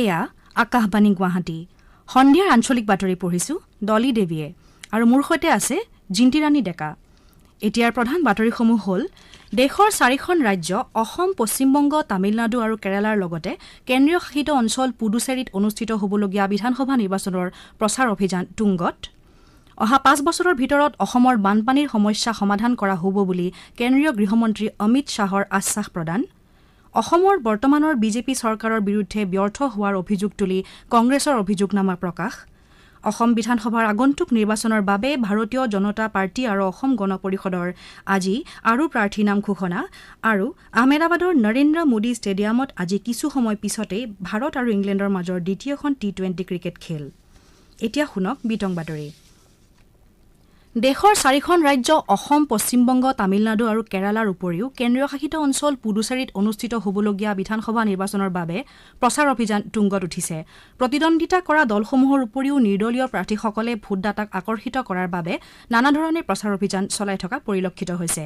এয়া আকাশবাণী গুৱাহাটী সন্ধিয়াৰ আঞ্চলিক বাতৰি পঢ়িছোঁ ডলী দেৱীয়ে আৰু মোৰ সৈতে আছে জিণ্টিৰাণী ডেকা এতিয়াৰ প্ৰধান বাতৰিসমূহ হ'ল দেশৰ চাৰিখন ৰাজ্য অসম পশ্চিমবংগ তামিলনাডু আৰু কেৰালাৰ লগতে কেন্দ্ৰীয় শাসিত অঞ্চল পুডুচেৰীত অনুষ্ঠিত হ'বলগীয়া বিধানসভা নিৰ্বাচনৰ প্ৰচাৰ অভিযান তুংগত অহা পাঁচ বছৰৰ ভিতৰত অসমৰ বানপানীৰ সমস্যা সমাধান কৰা হ'ব বুলি কেন্দ্ৰীয় গৃহমন্ত্ৰী অমিত শ্বাহৰ আশ্বাস প্ৰদান অসমৰ বৰ্তমানৰ বিজেপি চৰকাৰৰ বিৰুদ্ধে ব্যৰ্থ হোৱাৰ অভিযোগ তুলি কংগ্ৰেছৰ অভিযোগনামা প্ৰকাশ অসম বিধানসভাৰ আগন্তুক নিৰ্বাচনৰ বাবে ভাৰতীয় জনতা পাৰ্টী আৰু অসম গণ পৰিষদৰ আজি আৰু প্ৰাৰ্থী নাম ঘোষণা আৰু আহমেদাবাদৰ নৰেন্দ্ৰ মোদী ষ্টেডিয়ামত আজি কিছু সময় পিছতেই ভাৰত আৰু ইংলেণ্ডৰ মাজৰ দ্বিতীয়খন টি টুৱেণ্টি ক্ৰিকেট খেল এতিয়া শুনক বিতং বাতৰি দেশৰ চাৰিখন ৰাজ্য অসম পশ্চিমবংগ তামিলনাডু আৰু কেৰালাৰ উপৰিও কেন্দ্ৰীয় শাসিত অঞ্চল পুডুচেৰীত অনুষ্ঠিত হ'বলগীয়া বিধানসভা নিৰ্বাচনৰ বাবে প্ৰচাৰ অভিযান তুংগত উঠিছে প্ৰতিদ্বন্দ্বিতা কৰা দলসমূহৰ উপৰিও নিৰ্দলীয় প্ৰাৰ্থীসকলে ভোটদাতাক আকৰ্ষিত কৰাৰ বাবে নানা ধৰণে প্ৰচাৰ অভিযান চলাই থকা পৰিলক্ষিত হৈছে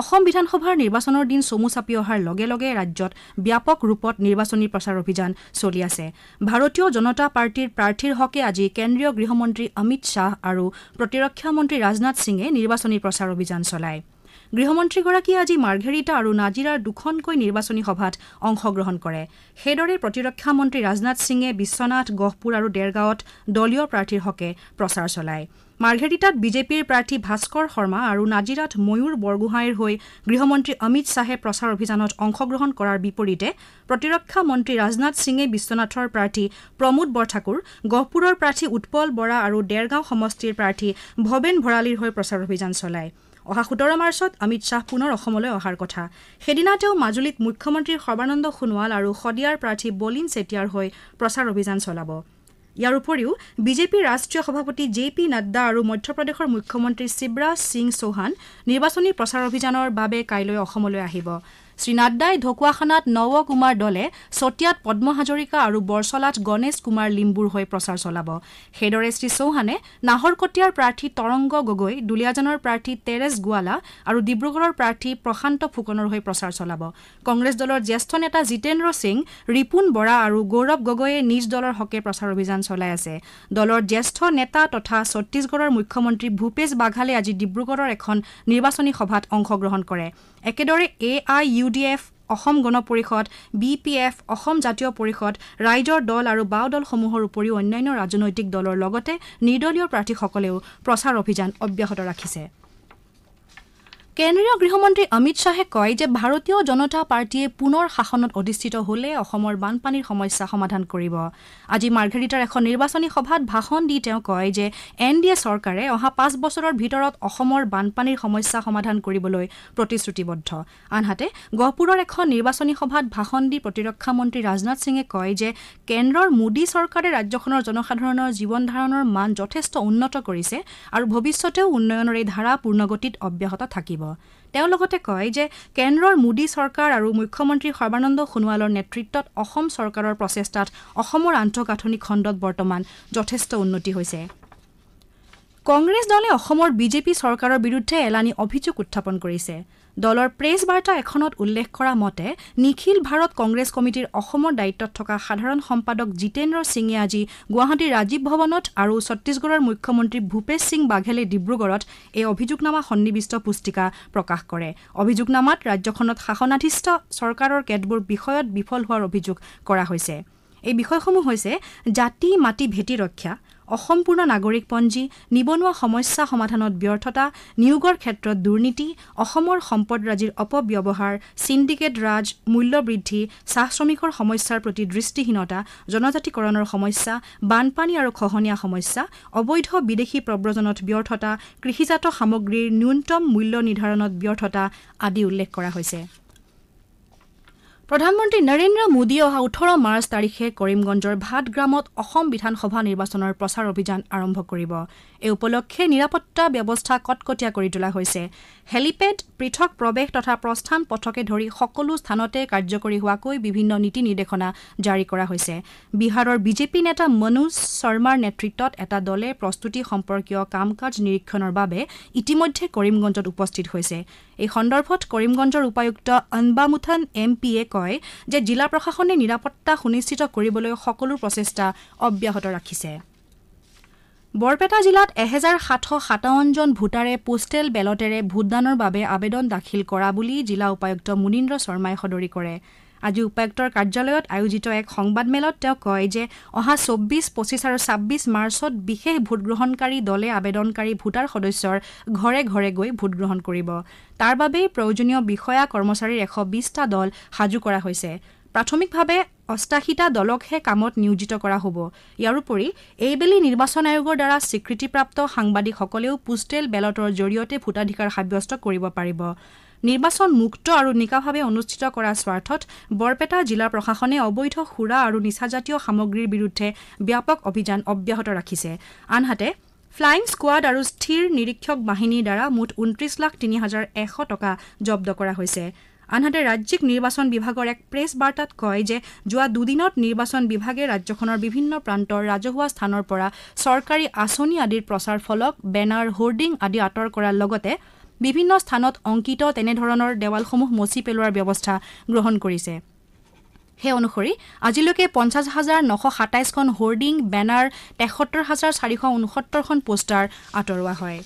অসম বিধানসভাৰ নিৰ্বাচনৰ দিন চমু চাপি অহাৰ লগে লগে ৰাজ্যত ব্যাপক ৰূপত নিৰ্বাচনী প্ৰচাৰ অভিযান চলি আছে ভাৰতীয় জনতা পাৰ্টীৰ প্ৰাৰ্থীৰ হকে আজি কেন্দ্ৰীয় গৃহমন্ত্ৰী অমিত শ্বাহ আৰু প্ৰতিৰক্ষা মন্ত্ৰী ৰাজনাথ সিঙে নিৰ্বাচনী প্ৰচাৰ অভিযান চলায় গৃহমন্ত্ৰীগৰাকীয়ে আজি মাৰ্ঘেৰিটা আৰু নাজিৰাৰ দুখনকৈ নিৰ্বাচনী সভাত অংশগ্ৰহণ কৰে সেইদৰে প্ৰতিৰক্ষা মন্ত্ৰী ৰাজনাথ সিঙে বিশ্বনাথ গহপুৰ আৰু দেৰগাঁৱত দলীয় প্ৰাৰ্থীৰ হকে প্ৰচাৰ চলায় মাৰ্ঘেৰিটাত বিজেপিৰ প্ৰাৰ্থী ভাস্কৰ শৰ্মা আৰু নাজিৰাত ময়ূৰ বৰগোহাঁইৰ হৈ গৃহমন্ত্ৰী অমিত শ্বাহে প্ৰচাৰ অভিযানত অংশগ্ৰহণ কৰাৰ বিপৰীতে প্ৰতিৰক্ষা মন্ত্ৰী ৰাজনাথ সিঙে বিশ্বনাথৰ প্ৰাৰ্থী প্ৰমোদ বৰঠাকুৰ গহপুৰৰ প্ৰাৰ্থী উৎপল বৰা আৰু ডেৰগাঁও সমষ্টিৰ প্ৰাৰ্থী ভৱেন ভঁৰালীৰ হৈ প্ৰচাৰ অভিযান চলায় অহা সোতৰ মাৰ্চত অমিত শ্বাহ পুনৰ অসমলৈ অহাৰ কথা সেইদিনা তেওঁ মাজুলীত মুখ্যমন্ত্ৰী সৰ্বানন্দ সোণোৱাল আৰু শদিয়াৰ প্ৰাৰ্থী বলিন চেতিয়াৰ হৈ প্ৰচাৰ অভিযান চলাব ইয়াৰ উপৰিও বিজেপিৰ ৰাষ্ট্ৰীয় সভাপতি জে পি নাড্ডা আৰু মধ্যপ্ৰদেশৰ মুখ্যমন্ত্ৰী শিৱৰাজ সিং চৌহান নিৰ্বাচনী প্ৰচাৰ অভিযানৰ বাবে কাইলৈ অসমলৈ আহিব শ্ৰীনাড্ডাই ঢকুৱাখানাত নৱ কুমাৰ দলে চতিয়াত পদ্ম হাজৰিকা আৰু বৰচলাত গণেশ কুমাৰ লিম্বুৰ হৈ প্ৰচাৰ চলাব সেইদৰে শ্ৰীচৌহানে নাহৰকটীয়াৰ প্ৰাৰ্থী তৰংগ গগৈ দুলীয়াজানৰ প্ৰাৰ্থী তেৰেছ গোৱালা আৰু ডিব্ৰুগড়ৰ প্ৰাৰ্থী প্ৰশান্ত ফুকনৰ হৈ প্ৰচাৰ চলাব কংগ্ৰেছ দলৰ জ্যেষ্ঠ নেতা জিতেন্দ্ৰ সিং ৰিপুণ বৰা আৰু গৌৰৱ গগৈয়ে নিজ দলৰ হকে প্ৰচাৰ অভিযান চলাই আছে দলৰ জ্যেষ্ঠ নেতা তথা ছত্তিশগড়ৰ মুখ্যমন্ত্ৰী ভূপেশ বাঘালে আজি ডিব্ৰুগড়ৰ এখন নিৰ্বাচনী সভাত অংশগ্ৰহণ কৰে একেদৰে A I U D F Asom Gana Parishad B P F Assam জাতীয় পৰিষদ ৰাইজৰ দল আৰু বাও দলসমূহৰ উপৰিও অন্যান্য ৰাজনৈতিক দলৰ লগতে নিৰ্দলীয় প্ৰাৰ্থীসকলেও প্ৰচাৰ অভিযান অব্যাহত ৰাখিছে কেন্দ্ৰীয় গৃহমন্ত্ৰী অমিত শ্বাহে কয় যে ভাৰতীয় জনতা পাৰ্টীয়ে পুনৰ শাসনত অধিষ্ঠিত হলে অসমৰ বানপানীৰ সমস্যা সমাধান কৰিব আজি মাৰ্ঘেৰিটাৰ এখন নিৰ্বাচনী সভাত ভাষণ দি তেওঁ কয় যে এন ডি এ চৰকাৰে অহা পাঁচ বছৰৰ ভিতৰত অসমৰ বানপানীৰ সমস্যা সমাধান কৰিবলৈ প্ৰতিশ্ৰুতিবদ্ধ আনহাতে গহপুৰৰ এখন নিৰ্বাচনী সভাত ভাষণ দি প্ৰতিৰক্ষা মন্ত্ৰী ৰাজনাথ সিঙে কয় যে কেন্দ্ৰৰ মোদী চৰকাৰে ৰাজ্যখনৰ জনসাধাৰণৰ জীৱন ধাৰণৰ মান যথেষ্ট উন্নত কৰিছে আৰু ভৱিষ্যতেও উন্নয়নৰ এই ধাৰা পূৰ্ণগতিত অব্যাহত থাকিব লাগিব তেওঁ লগতে কয় যে কেন্দ্ৰৰ মোদী চৰকাৰ আৰু মুখ্যমন্ত্ৰী সৰ্বানন্দ সোণোৱালৰ নেতৃত্বত অসম চৰকাৰৰ প্ৰচেষ্টাত অসমৰ আন্তঃগাঁথনি খণ্ডত বৰ্তমান যথেষ্ট উন্নতি হৈছে কংগ্ৰেছ দলে অসমৰ বিজেপি চৰকাৰৰ বিৰুদ্ধে এলানি অভিযোগ উত্থাপন কৰিছে দলৰ প্ৰেছ বাৰ্তা এখনত উল্লেখ কৰা মতে নিখিল ভাৰত কংগ্ৰেছ কমিটীৰ অসমৰ দায়িত্বত থকা সাধাৰণ সম্পাদক জিতেন্দ্ৰ সিঙে আজি গুৱাহাটীৰ ৰাজীৱ ভৱনত আৰু ছত্তিশগড়ৰ মুখ্যমন্ত্ৰী ভূপেশ সিং বাঘেলে ডিব্ৰুগড়ত এই অভিযোগনামা সন্নিৱিষ্ট পুস্তিকা প্ৰকাশ কৰে অভিযোগনামাত ৰাজ্যখনত শাসনাধিষ্ঠ চৰকাৰৰ কেতবোৰ বিষয়ত বিফল হোৱাৰ অভিযোগ কৰা হৈছে এই বিষয়সমূহ হৈছে জাতি মাটি ভেটি ৰক্ষা অসম্পূৰ্ণ নাগৰিকপঞ্জী নিবনুৱা সমস্যা সমাধানত ব্যৰ্থতা নিয়োগৰ ক্ষেত্ৰত দুৰ্নীতি অসমৰ সম্পদৰাজিৰ অপব্যৱহাৰ চিণ্ডিকেট ৰাজ মূল্যবৃদ্ধি চাহ শ্ৰমিকৰ সমস্যাৰ প্ৰতি দৃষ্টিহীনতা জনজাতিকৰণৰ সমস্যা বানপানী আৰু খহনীয়া সমস্যা অবৈধ বিদেশী প্ৰব্ৰজনত ব্যৰ্থতা কৃষিজাত সামগ্ৰীৰ ন্যূনতম মূল্য নিৰ্ধাৰণত ব্যৰ্থতা আদি উল্লেখ কৰা হৈছে প্ৰধানমন্ত্ৰী নৰেন্দ্ৰ মোদীয়ে অহা ওঠৰ মাৰ্চ তাৰিখে কৰিমগঞ্জৰ ভাটগ্ৰামত অসম বিধানসভা নিৰ্বাচনৰ প্ৰচাৰ অভিযান আৰম্ভ কৰিব এই উপলক্ষে নিৰাপত্তা ব্যৱস্থা কটকটীয়া কৰি তোলা হৈছে হেলিপেড পৃথক প্ৰৱেশ তথা প্ৰস্থান পথকে ধৰি সকলো স্থানতে কাৰ্যকৰী হোৱাকৈ বিভিন্ন নীতি নিৰ্দেশনা জাৰি কৰা হৈছে বিহাৰৰ বিজেপি নেতা মনোজ শৰ্মাৰ নেতৃত্বত এটা দলে প্ৰস্তুতি সম্পৰ্কীয় কাম কাজ নিৰীক্ষণৰ বাবে ইতিমধ্যে কৰিমগঞ্জত উপস্থিত হৈছে এই সন্দৰ্ভত কৰিমগঞ্জৰ উপায়ুক্ত অনবামুথান এম পিয়ে কয় যে জিলা প্ৰশাসনে নিৰাপত্তা সুনিশ্চিত কৰিবলৈ সকলো প্ৰচেষ্টা অব্যাহত ৰাখিছে বৰপেটা জিলাত এহেজাৰ সাতশ সাতাৱন্নজন ভোটাৰে পোষ্টেল বেলটেৰে ভোটদানৰ বাবে আবেদন দাখিল কৰা বুলি জিলা উপায়ুক্ত মুনীন্দ্ৰ শৰ্মাই সদৰি কৰে আজি উপায়ুক্তৰ কাৰ্যালয়ত আয়োজিত এক সংবাদমেলত তেওঁ কয় যে অহা চৌব্বিছ পঁচিছ আৰু ছাব্বিছ মাৰ্চত বিশেষ ভোটগ্ৰহণকাৰী দলে আবেদনকাৰী ভোটাৰ সদস্যৰ ঘৰে ঘৰে গৈ ভোটগ্ৰহণ কৰিব তাৰ বাবেই প্ৰয়োজনীয় বিষয়া কৰ্মচাৰীৰ এশ বিছটা দল সাজু কৰা হৈছে প্ৰাথমিকভাৱে অষ্টাশীটা দলকহে কামত নিয়োজিত কৰা হ'ব ইয়াৰোপৰি এইবেলি নিৰ্বাচন আয়োগৰ দ্বাৰা স্বীকৃতিপ্ৰাপ্ত সাংবাদিকসকলেও পোষ্টেল বেলটৰ জৰিয়তে ভোটাধিকাৰ সাব্যস্ত কৰিব পাৰিব নিৰ্বাচন মুক্ত আৰু নিকাভাৱে অনুষ্ঠিত কৰাৰ স্বাৰ্থত বৰপেটা জিলা প্ৰশাসনে অবৈধ সুৰা আৰু নিচাজাতীয় সামগ্ৰীৰ বিৰুদ্ধে ব্যাপক অভিযান অব্যাহত ৰাখিছে আনহাতে ফ্লাইং স্কোৱাড আৰু স্থিৰ নিৰীক্ষক বাহিনীৰ দ্বাৰা মুঠ ঊনত্ৰিছ লাখ তিনি হাজাৰ এশ টকা জব্দ কৰা হৈছে আনহাতে ৰাজ্যিক নিৰ্বাচন বিভাগৰ এক প্ৰেছ বাৰ্তাত কয় যে যোৱা দুদিনত নিৰ্বাচন বিভাগে ৰাজ্যখনৰ বিভিন্ন প্ৰান্তৰ ৰাজহুৱা স্থানৰ পৰা চৰকাৰী আঁচনি আদিৰ প্ৰচাৰ ফলক বেনাৰ হোৰ্ডিং আদি আঁতৰ কৰাৰ লগতে বিভিন্ন স্থানত অংকিত তেনেধৰণৰ দেৱালসমূহ মচি পেলোৱাৰ ব্যৱস্থা গ্ৰহণ কৰিছে সেই অনুসৰি আজিলৈকে পঞ্চাছ হাজাৰ নশ সাতাইছখন হৰ্ডিং বেনাৰ তেসত্তৰ হাজাৰ চাৰিশ ঊনসত্তৰখন পোষ্টাৰ আঁতৰোৱা হয়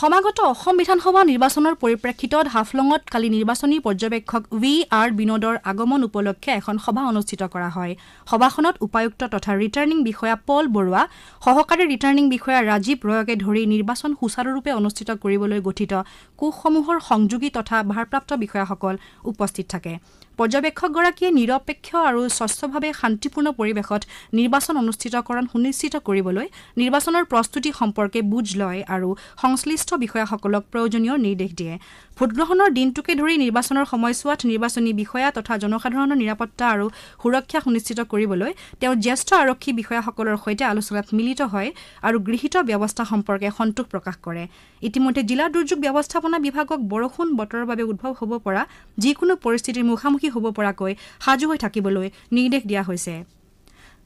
সমাগত অসম বিধানসভা নিৰ্বাচনৰ পৰিপ্ৰেক্ষিতত হাফলঙত কালি নিৰ্বাচনী পৰ্যবেক্ষক ভি আৰ বিনোদৰ আগমন উপলক্ষে এখন সভা অনুষ্ঠিত কৰা হয় সভাখনত উপায়ুক্ত তথা ৰিটাৰ্ণিং বিষয়া পল বৰুৱা সহকাৰী ৰিটাৰ্ণিং বিষয়া ৰাজীৱ ৰয়কে ধৰি নিৰ্বাচন সুচাৰুৰূপে অনুষ্ঠিত কৰিবলৈ গঠিত কোষসমূহৰ সংযোগী তথা ভাৰপ্ৰাপ্ত বিষয়াসকল উপস্থিত থাকে পৰ্যবেক্ষকগৰাকীয়ে নিৰপেক্ষ আৰু স্বচ্ছভাৱে শান্তিপূৰ্ণ পৰিৱেশত নিৰ্বাচন অনুষ্ঠিতকৰণ সুনিশ্চিত কৰিবলৈ নিৰ্বাচনৰ প্ৰস্তুতি সম্পৰ্কে বুজ লয় আৰু সংশ্লিষ্ট বিষয়াসকলক প্ৰয়োজনীয় নিৰ্দেশ দিয়ে ভোটগ্ৰহণৰ দিনটোকে ধৰি নিৰ্বাচনৰ সময়ছোৱাত নিৰ্বাচনী বিষয়া তথা জনসাধাৰণৰ নিৰাপত্তা আৰু সুৰক্ষা সুনিশ্চিত কৰিবলৈ তেওঁ জ্যেষ্ঠ আৰক্ষী বিষয়াসকলৰ সৈতে আলোচনাত মিলিত হয় আৰু গৃহীত ব্যৱস্থা সম্পৰ্কে সন্তোষ প্ৰকাশ কৰে ইতিমধ্যে জিলা দুৰ্যোগ ব্যৱস্থাপনা ব্যৱস্থাপনা বিভাগক বৰষুণ বতৰৰ বাবে উদ্ভৱ হ'ব পৰা যিকোনো পৰিস্থিতিৰ মুখামুখি হ'ব পৰাকৈ সাজু হৈ থাকিবলৈ নিৰ্দেশ দিয়া হৈছে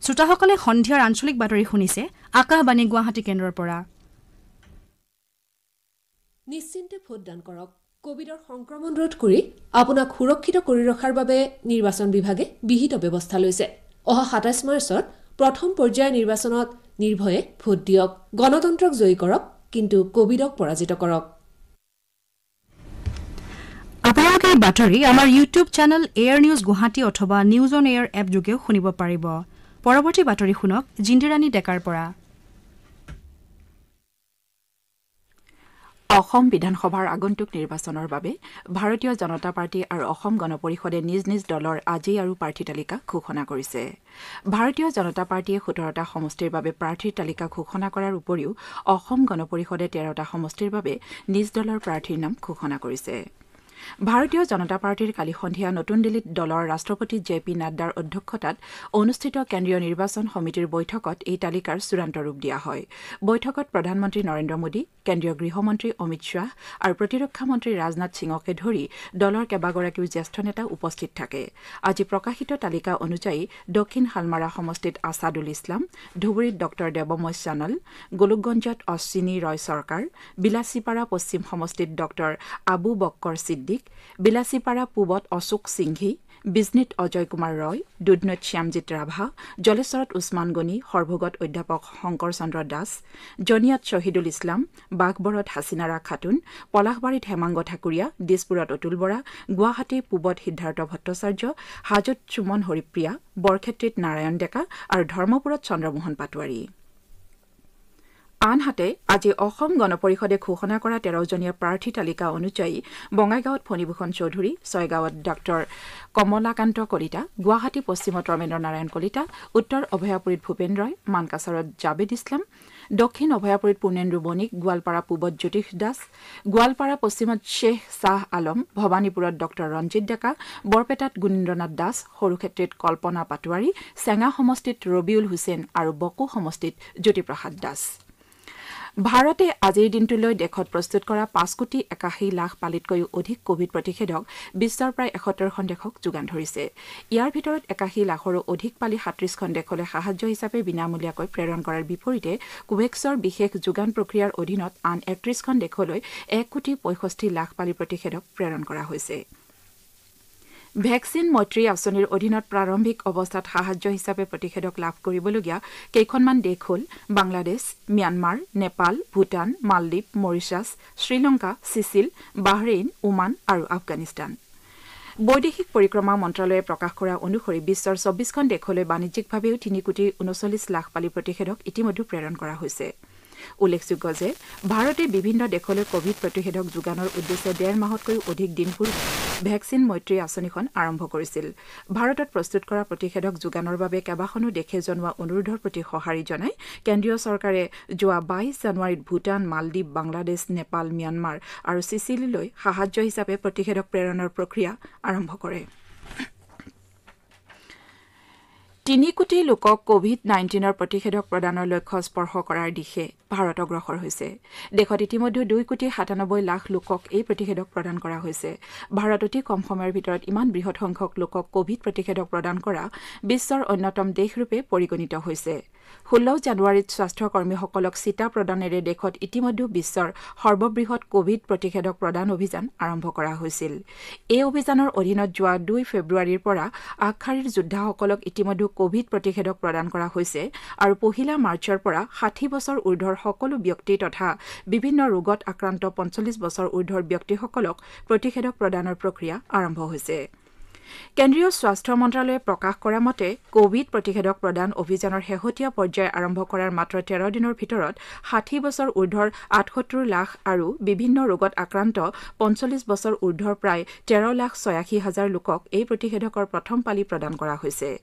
শ্ৰোতাসকলে সন্ধিয়াৰ আঞ্চলিক বাতৰি শুনিছে আকাশবাণী গুৱাহাটী কেন্দ্ৰৰ পৰা নিশ্চিন্তে ভোটদান কৰক কোভিডৰ সংক্ৰমণ ৰোধ কৰি আপোনাক সুৰক্ষিত কৰি ৰখাৰ বাবে নিৰ্বাচন বিভাগে বিহিত ব্যৱস্থা লৈছে অহা সাতাইছ মাৰ্চত প্ৰথম পৰ্যায়ৰ নিৰ্বাচনত নিৰ্ভয়ে ভোট দিয়ক গণতন্ত্ৰক জয়ী কৰক কিন্তু কোভিডক পৰাজিত কৰক আপোনালোকে এই বাতৰি আমাৰ YouTube channel air news Guwahati অথবা নিউজ অন এয়াৰ এপ যোগেও শুনিব পাৰিব পৰৱৰ্তী বাতৰি শুনক জিন্দিৰাণী ডেকাৰ পৰা অসম বিধানসভাৰ আগন্তুক নিৰ্বাচনৰ বাবে ভাৰতীয় জনতা পাৰ্টী আৰু অসম গণ পৰিষদে নিজ নিজ দলৰ আজি আৰু প্ৰাৰ্থী তালিকা ঘোষণা কৰিছে ভাৰতীয় জনতা পাৰ্টীয়ে সোতৰটা সমষ্টিৰ বাবে প্ৰাৰ্থীৰ তালিকা ঘোষণা কৰাৰ উপৰিও অসম গণ পৰিষদে তেৰটা সমষ্টিৰ বাবে নিজ দলৰ প্ৰাৰ্থীৰ নাম ঘোষণা কৰিছে ভাৰতীয় জনতা পাৰ্টীৰ কালি সন্ধিয়া নতুন দিল্লীত দলৰ ৰাষ্ট্ৰপতি জে পি নাড্ডাৰ অধ্যক্ষতাত অনুষ্ঠিত কেন্দ্ৰীয় নিৰ্বাচন সমিতিৰ বৈঠকত এই তালিকাৰ চূড়ান্ত ৰূপ দিয়া হয় বৈঠকত প্ৰধানমন্ত্ৰী নৰেন্দ্ৰ মোদী কেন্দ্ৰীয় গৃহমন্ত্ৰী অমিত শ্বাহ আৰু প্ৰতিৰক্ষা মন্ত্ৰী ৰাজনাথ সিঙকে ধৰি দলৰ কেইবাগৰাকীও জ্যেষ্ঠ নেতা উপস্থিত থাকে আজি প্ৰকাশিত তালিকা অনুযায়ী দক্ষিণ হালমাৰা সমষ্টিত আছাদুল ইছলাম ধুবুৰীত ডঃ দেৱময় চানল গোলোকগঞ্জত অশ্বিনী ৰয় চৰকাৰ বিলাচীপাৰা পশ্চিম সমষ্টিত ডঃ আবু বক্কৰ ছিদ্দিক মালিক বিলাচীপাৰা পূবত অশোক সিংঘী বিজনীত অজয় কুমাৰ ৰয় দুধনৈত শ্যামজিৎ ৰাভা জলেশ্বৰত উছমান গণি সৰভোগত অধ্যাপক শংকৰ চন্দ্ৰ দাস জনিয়াত শ্বহীদুল ইছলাম বাঘবৰত হাছিনাৰা খাতুন পলাশবাৰীত হেমাংগ ঠাকুৰীয়া দিছপুৰত অতুল বৰা গুৱাহাটীৰ পূবত সিদ্ধাৰ্থ ভট্টাচাৰ্য হাজত সুমন হৰিপ্ৰিয়া বৰক্ষেত্ৰীত নাৰায়ণ ডেকা আৰু ধৰ্মপুৰত চন্দ্ৰমোহন পাটোৱাৰী আনহাতে আজি অসম গণ পৰিষদে ঘোষণা কৰা তেৰজনীয়া প্ৰাৰ্থী তালিকা অনুযায়ী বঙাইগাঁৱত ফণীভূষণ চৌধুৰী ছয়গাঁৱত ডাঃ কমলাকান্ত কলিতা গুৱাহাটী পশ্চিমত ৰমেন্দ্ৰ নাৰায়ণ কলিতা উত্তৰ অভয়াপুৰীত ভূপেন ৰয় মানকাছাৰত জাবেদ ইছলাম দক্ষিণ অভয়াপুৰীত পূৰ্ণেন্দ্ৰ বণিক গোৱালপাৰা পূবত জ্যোতিষ দাস গোৱালপাৰা পশ্চিমত শ্বেখ শ্বাহ আলম ভৱানীপুৰত ডঃ ৰঞ্জিত ডেকা বৰপেটাত গুণীন্দ্ৰনাথ দাস সৰুক্ষেত্ৰীত কল্পনা পাটোৱাৰী চেঙা সমষ্টিত ৰবিউল হুছেইন আৰু বকু সমষ্টিত জ্যোতিপ্ৰসাদ দাস ভাৰতে আজিৰ দিনটোলৈ দেশত প্ৰস্তুত কৰা পাঁচ কোটি একাশী লাখ পালিতকৈও অধিক কোভিড প্ৰতিষেধক বিশ্বৰ প্ৰায় এসত্তৰখন দেশক যোগান ধৰিছে ইয়াৰ ভিতৰত একাশী লাখৰো অধিক পালি সাত্ৰিশখন দেশলৈ সাহায্য হিচাপে বিনামূলীয়াকৈ প্ৰেৰণ কৰাৰ বিপৰীতে কোভেক্সৰ বিশেষ যোগান প্ৰক্ৰিয়াৰ অধীনত আন একত্ৰিশখন দেশলৈ এক কোটি পঁয়ষষ্ঠি লাখ পালি প্ৰতিষেধক প্ৰেৰণ কৰা হৈছে ভেকচিন মৈত্ৰী আঁচনিৰ অধীনত প্ৰাৰম্ভিক অৱস্থাত সাহায্য হিচাপে প্ৰতিষেধক লাভ কৰিবলগীয়া কেইখনমান দেশ হ'ল Bangladesh Myanmar Nepal Bhutan Maldives Mauritius Sri Lanka Seychelles Bahrain Oman আৰু আফগানিস্তান বৈদেশিক পৰিক্ৰমা মন্ত্ৰালয়ে প্ৰকাশ কৰা অনুসৰি বিশ্বৰ চৌবিছখন দেশলৈ বাণিজ্যিকভাৱেও তিনি কোটি ঊনচল্লিছ লাখ পালি প্ৰতিষেধক ইতিমধ্যে প্ৰেৰণ কৰা হৈছে উল্লেখযোগ্য যে ভাৰতে বিভিন্ন দেশলৈ কভিড প্ৰতিষেধক যোগানৰ উদ্দেশ্যে ডেৰ মাহতকৈও অধিক দিন পূৰ্বে ভেকচিন মৈত্ৰী আঁচনিখন আৰম্ভ কৰিছিল ভাৰতত প্ৰস্তুত কৰা প্ৰতিষেধক যোগানৰ বাবে কেইবাখনো দেশে জনোৱা অনুৰোধৰ প্ৰতি সঁহাৰি জনাই কেন্দ্ৰীয় চৰকাৰে যোৱা বাইছ জানুৱাৰীত ভূটান মালদ্বীপ বাংলাদেশ নেপাল ম্যানমাৰ আৰু ছিচিলিলৈ সাহায্য হিচাপে প্ৰতিষেধক প্ৰেৰণৰ প্ৰক্ৰিয়া আৰম্ভ কৰে তিনি কোটি লোকক কোভিড নাইণ্টিনৰ প্ৰতিষেধক প্ৰদানৰ লক্ষ্য স্পৰ্শ কৰাৰ দিশে ভাৰত অগ্ৰসৰ হৈছে দেশত ইতিমধ্যে দুই কোটি সাতানব্বৈ লাখ লোকক এই প্ৰতিষেধক প্ৰদান কৰা হৈছে ভাৰত অতি কম সময়ৰ ভিতৰত ইমান বৃহৎ সংখ্যক লোকক কোভিড প্ৰতিষেধক প্ৰদান কৰা বিশ্বৰ অন্যতম দেশৰূপে পৰিগণিত হৈছে ষোল্ল জানুৱাৰীত স্বাস্থ্যকৰ্মীসকলক চিটা প্ৰদানেৰে দেশত ইতিমধ্যে বিশ্বৰ সৰ্ববৃহৎ কোভিড প্ৰতিষেধক প্ৰদান অভিযান আৰম্ভ কৰা হৈছিল এই অভিযানৰ অধীনত যোৱা দুই ফেব্ৰুৱাৰীৰ পৰা আগশাৰীৰ যোদ্ধাসকলক ইতিমধ্যে কোভিড প্ৰতিষেধক প্ৰদান কৰা হৈছে আৰু পহিলা মাৰ্চৰ পৰা ষাঠি বছৰ ঊৰ্ধৰ সকলো ব্যক্তি তথা বিভিন্ন ৰোগত আক্ৰান্ত পঞ্চল্লিছ বছৰ ঊৰ্ধৰ ব্যক্তিসকলক প্ৰতিষেধক প্ৰদানৰ প্ৰক্ৰিয়া আৰম্ভ হৈছে কেন্দ্ৰীয় স্বাস্থ্য মন্ত্ৰালয়ে প্ৰকাশ কৰা মতে কোভিড প্ৰতিষেধক প্ৰদান অভিযানৰ শেহতীয়া পৰ্যায় আৰম্ভ কৰাৰ মাত্ৰ তেৰ দিনৰ ভিতৰত ষাঠি বছৰ ঊৰ্ধৰ আঠসত্তৰ লাখ আৰু বিভিন্ন ৰোগত আক্ৰান্ত পঞ্চল্লিছ বছৰ ঊৰ্ধৰ প্ৰায় তেৰ লাখ ছয়াশী হাজাৰ লোকক এই প্ৰতিষেধকৰ প্ৰথম পালি প্ৰদান কৰা হৈছে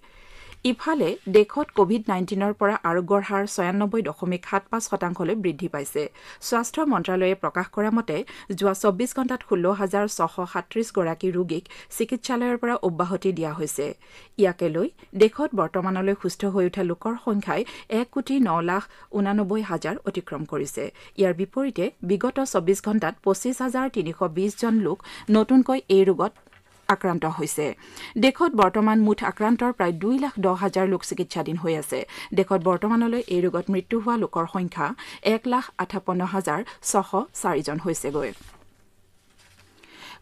ইফালে দেশত কোভিড নাইণ্টিনৰ পৰা আৰোগ্যৰ হাৰ ছয়ানব্বৈ দশমিক সাত পাঁচ শতাংশলৈ বৃদ্ধি পাইছে স্বাস্থ্য মন্ত্ৰালয়ে প্ৰকাশ কৰা মতে যোৱা চৌব্বিছ ঘণ্টাত ষোল্ল হাজাৰ ছশ সাত্ৰিশগৰাকী ৰোগীক চিকিৎসালয়ৰ পৰা অব্যাহতি দিয়া হৈছে ইয়াকে লৈ দেশত বৰ্তমানলৈ সুস্থ হৈ উঠা লোকৰ সংখ্যাই এক কোটি ন লাখ ঊনানব্বৈ হাজাৰ অতিক্ৰম কৰিছে ইয়াৰ বিপৰীতে বিগত চৌব্বিছ ঘণ্টাত পঁচিছ হাজাৰ তিনিশ বিশজন লোক নতুনকৈ এই ৰোগত আক্ৰান্ত হৈছে দেশত বৰ্তমান মুঠ আক্ৰান্তৰ প্ৰায় দুই লাখ দহ হাজাৰ লোক চিকিৎসাধীন হৈ আছে দেশত বৰ্তমানলৈ এই ৰোগত মৃত্যু হোৱা লোকৰ সংখ্যা এক লাখ আঠাপন্ন হাজাৰ ছশ চাৰিজন হৈছেগৈ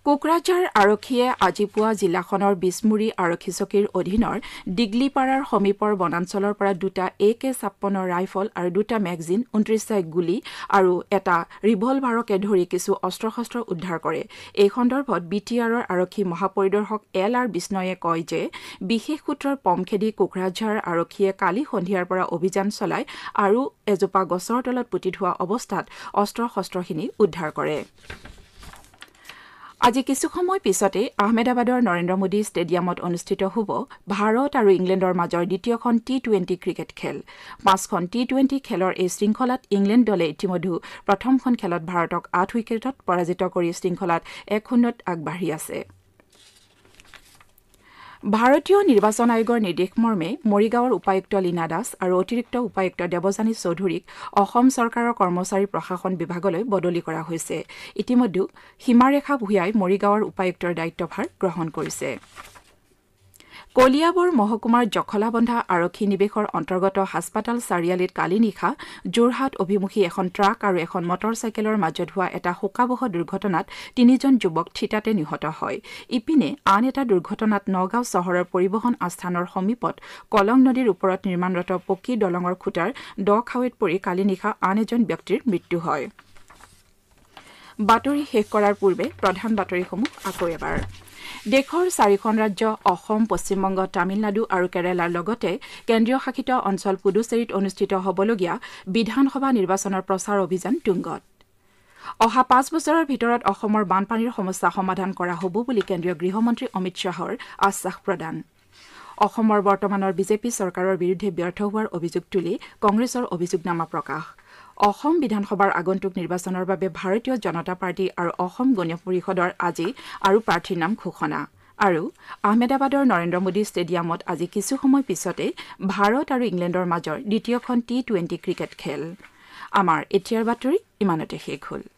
কোকৰাঝাৰ আৰক্ষীয়ে আজি পুৱা জিলাখনৰ বিছমুৰী আৰক্ষী চকীৰ অধীনৰ ডিগলিপাৰাৰ সমীপৰ বনাঞ্চলৰ পৰা দুটা এ কে ছাপন্নৰ ৰাইফল আৰু দুটা মেগজিন ঊনত্ৰিশটা গুলী আৰু এটা ৰিভলভাৰকে ধৰি কিছু অস্ত্ৰ শস্ত্ৰ উদ্ধাৰ কৰে এই সন্দৰ্ভত বি টি আৰৰ আৰক্ষী মহাপৰিদৰ্শক এল আৰ বিষ্ণয়ে কয় যে বিশেষ সূত্ৰৰ পম খেদি কোকৰাঝাৰ আৰক্ষীয়ে কালি সন্ধিয়াৰ পৰা অভিযান চলায় আৰু এজোপা গছৰ তলত পুতি থোৱা অৱস্থাত অস্ত্ৰ শস্ত্ৰখিনি উদ্ধাৰ কৰে আজি কিছু সময় পিছতে আহমেদাবাদৰ নৰেন্দ্ৰ মোদী ষ্টেডিয়ামত অনুষ্ঠিত হ'ব ভাৰত আৰু ইংলেণ্ডৰ মাজৰ দ্বিতীয়খন টি টুৱেণ্টি ক্ৰিকেট খেল পাঁচখন টি টুৱেণ্টি খেলৰ এই শৃংখলাত ইংলেণ্ড দলে ইতিমধ্যে প্ৰথমখন খেলত ভাৰতক আঠ উইকেটত পৰাজিত কৰি শৃংখলাত এক শূন্যত আগবাঢ়ি আছে ভাৰতীয় নিৰ্বাচন আয়োগৰ নিৰ্দেশ মৰ্মে মৰিগাঁৱৰ উপায়ুক্ত লীনা দাস আৰু অতিৰিক্ত উপায়ুক্ত দেৱজানী চৌধুৰীক অসম চৰকাৰৰ কৰ্মচাৰী প্ৰশাসন বিভাগলৈ বদলি কৰা হৈছে ইতিমধ্যে সীমাৰেখা ভূঞাই মৰিগাঁৱৰ উপায়ুক্তৰ দায়িত্বভাৰ গ্ৰহণ কৰিছে কলিয়াবৰ মহকুমাৰ জখলাবন্ধা আৰক্ষী নিৱেশৰ অন্তৰ্গত হাস্পতাল চাৰিআলিত কালি নিশা যোৰহাট অভিমুখী এখন ট্ৰাক আৰু এখন মটৰ চাইকেলৰ মাজত হোৱা এটা শোকাবহ দুৰ্ঘটনাত তিনিজন যুৱক থিতাতে নিহত হয় ইপিনে আন এটা দুৰ্ঘটনাত নগাঁও চহৰৰ পৰিবহণ আস্থানৰ সমীপত কলং নদীৰ ওপৰত নিৰ্মাণৰত পকী দলঙৰ খুঁটাৰ দ খাৱৈত পৰি কালি নিশা আন এজন ব্যক্তিৰ মৃত্যু হয় দেশৰ চাৰিখন ৰাজ্য অসম পশ্চিমবংগ তামিলনাডু আৰু কেৰালাৰ লগতে কেন্দ্ৰীয় শাসিত অঞ্চল পুডুচেৰীত অনুষ্ঠিত হ'বলগীয়া বিধানসভা নিৰ্বাচনৰ প্ৰচাৰ অভিযান তুংগত অহা পাঁচ বছৰৰ ভিতৰত অসমৰ বানপানীৰ সমস্যা সমাধান কৰা হ'ব বুলি কেন্দ্ৰীয় গৃহমন্ত্ৰী অমিত শ্বাহৰ আশ্বাস প্ৰদান অসমৰ বৰ্তমানৰ বিজেপি চৰকাৰৰ বিৰুদ্ধে ব্যৰ্থ হোৱাৰ অভিযোগ তুলি কংগ্ৰেছৰ অভিযোগনামা প্ৰকাশ কৰিছে অসম বিধানসভাৰ আগন্তুক নিৰ্বাচনৰ বাবে ভাৰতীয় জনতা পাৰ্টী আৰু অসম গণ পৰিষদৰ আজি আৰু প্ৰাৰ্থীৰ নাম ঘোষণা আৰু আহমেদাবাদৰ নৰেন্দ্ৰ মোদী ষ্টেডিয়ামত আজি কিছু সময় পিছতে ভাৰত আৰু ইংলেণ্ডৰ মাজৰ দ্বিতীয়খন টি টুৱেণ্টি ক্ৰিকেট খেল আমাৰ এতিয়াৰ বাতৰি ইমানতে শেষ হ'ল